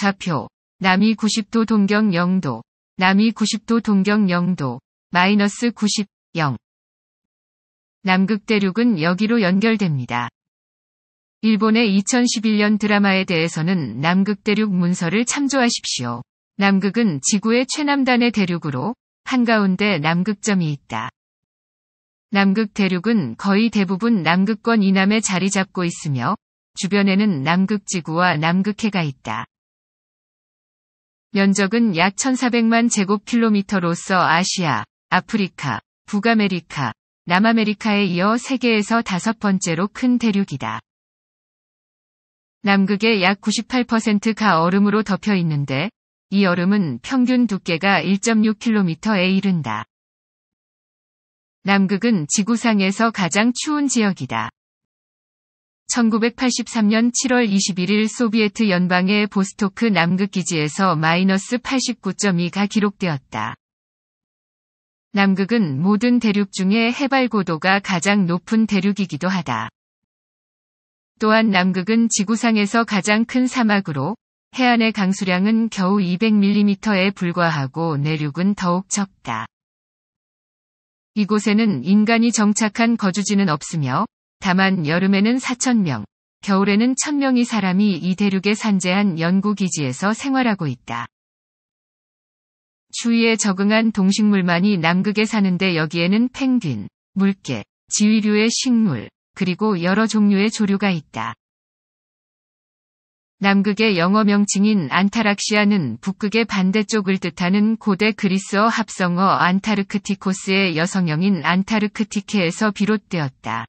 좌표, 남이 90도 동경 0도, 남이 90도 동경 0도, 마이너스 90, 0. 남극 대륙은 여기로 연결됩니다. 일본의 2011년 드라마에 대해서는 남극 대륙 문서를 참조하십시오. 남극은 지구의 최남단의 대륙으로 한가운데 남극점이 있다. 남극 대륙은 거의 대부분 남극권 이남에 자리 잡고 있으며 주변에는 남극 지구와 남극해가 있다. 면적은 약 1,400만 제곱킬로미터로서 아시아, 아프리카, 북아메리카, 남아메리카에 이어 세계에서 다섯 번째로 큰 대륙이다. 남극의 약 98%가 얼음으로 덮여 있는데 이 얼음은 평균 두께가 1.6km에 이른다. 남극은 지구상에서 가장 추운 지역이다. 1983년 7월 21일 소비에트 연방의 보스토크 남극 기지에서 마이너스 89.2가 기록되었다. 남극은 모든 대륙 중에 해발 고도가 가장 높은 대륙이기도 하다. 또한 남극은 지구상에서 가장 큰 사막으로 해안의 강수량은 겨우 200mm에 불과하고 내륙은 더욱 적다. 이곳에는 인간이 정착한 거주지는 없으며 다만 여름에는 4천명, 겨울에는 1 0 0 0명이 사람이 이 대륙의 산재한 연구기지에서 생활하고 있다. 추위에 적응한 동식물만이 남극에 사는데 여기에는 펭귄, 물개, 지휘류의 식물, 그리고 여러 종류의 조류가 있다. 남극의 영어 명칭인 안타락시아는 북극의 반대쪽을 뜻하는 고대 그리스어 합성어 안타르크티코스의 여성형인 안타르크티케에서 비롯되었다.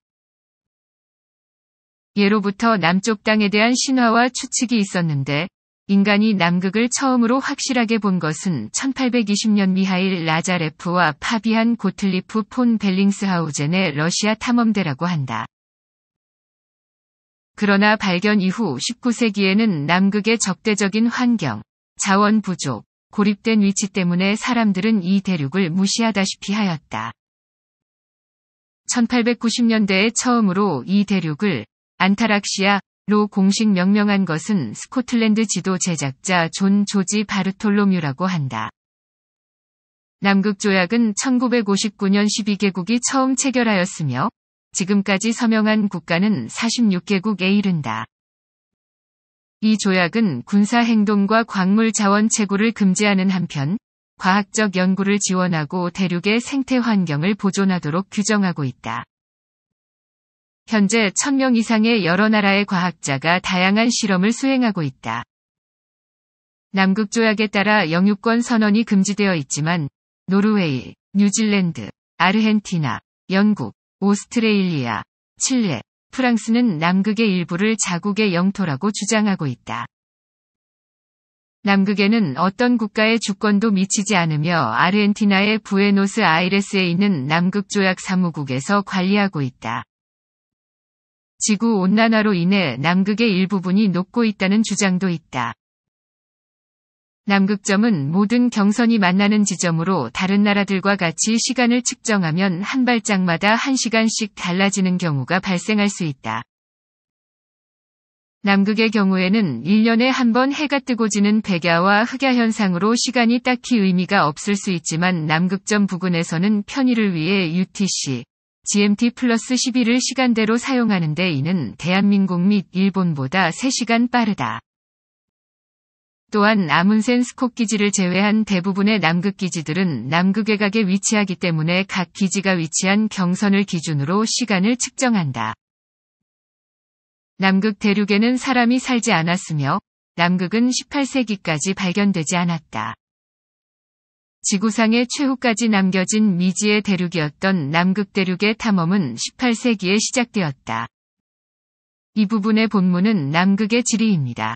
예로부터 남쪽 땅에 대한 신화와 추측이 있었는데 인간이 남극을 처음으로 확실하게 본 것은 1820년 미하일 라자레프와 파비안 고틀리프 폰 벨링스하우젠의 러시아 탐험대라고 한다. 그러나 발견 이후 19세기에는 남극의 적대적인 환경, 자원 부족, 고립된 위치 때문에 사람들은 이 대륙을 무시하다시피 하였다. 1890년대에 처음으로 이 대륙을 안타락시아로 공식 명명한 것은 스코틀랜드 지도 제작자 존 조지 바르톨로뮤라고 한다. 남극 조약은 1959년 12개국이 처음 체결하였으며 지금까지 서명한 국가는 46개국에 이른다. 이 조약은 군사 행동과 광물 자원 채굴을 금지하는 한편 과학적 연구를 지원하고 대륙의 생태 환경을 보존하도록 규정하고 있다. 현재 1000명 이상의 여러 나라의 과학자가 다양한 실험을 수행하고 있다. 남극 조약에 따라 영유권 선언이 금지되어 있지만 노르웨이, 뉴질랜드, 아르헨티나, 영국, 오스트레일리아, 칠레, 프랑스는 남극의 일부를 자국의 영토라고 주장하고 있다. 남극에는 어떤 국가의 주권도 미치지 않으며 아르헨티나의 부에노스 아이레스에 있는 남극 조약 사무국에서 관리하고 있다. 지구 온난화로 인해 남극의 일부분이 녹고 있다는 주장도 있다. 남극점은 모든 경선이 만나는 지점으로 다른 나라들과 같이 시간을 측정하면 한 발짝마다 한시간씩 달라지는 경우가 발생할 수 있다. 남극의 경우에는 1년에 한 번 해가 뜨고 지는 백야와 흑야 현상으로 시간이 딱히 의미가 없을 수 있지만 남극점 부근에서는 편의를 위해 UTC, GMT 플러스 11을 시간대로 사용하는데 이는 대한민국 및 일본보다 3시간 빠르다. 또한 아문센 스콕 기지를 제외한 대부분의 남극 기지들은 남극의 각에 위치하기 때문에 각 기지가 위치한 경선을 기준으로 시간을 측정한다. 남극 대륙에는 사람이 살지 않았으며 남극은 18세기까지 발견되지 않았다. 지구상의 최후까지 남겨진 미지의 대륙이었던 남극 대륙의 탐험은 18세기에 시작되었다. 이 부분의 본문은 남극의 지리입니다.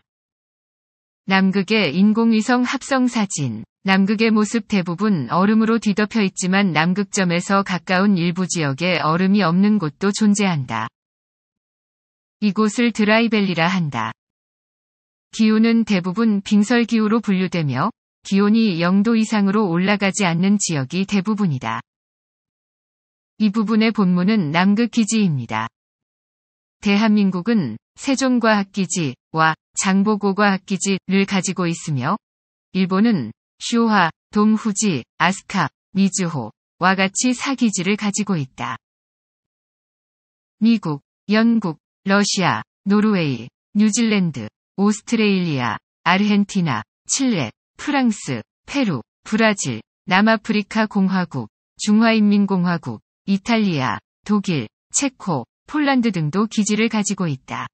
남극의 인공위성 합성 사진. 남극의 모습 대부분 얼음으로 뒤덮여 있지만 남극점에서 가까운 일부 지역에 얼음이 없는 곳도 존재한다. 이곳을 드라이밸리라 한다. 기후는 대부분 빙설기후로 분류되며 기온이 0도 이상으로 올라가지 않는 지역이 대부분이다. 이 부분의 본문은 남극 기지입니다. 대한민국은 세종과학기지와 장보고과학기지를 가지고 있으며 일본은 쇼하, 동후지, 아스카, 미즈호와 같이 사기지를 가지고 있다. 미국, 영국, 러시아, 노르웨이, 뉴질랜드, 오스트레일리아, 아르헨티나, 칠레, 프랑스, 페루, 브라질, 남아프리카 공화국, 중화인민공화국, 이탈리아, 독일, 체코, 폴란드 등도 기지를 가지고 있다.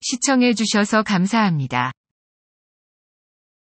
시청해 주셔서 감사합니다.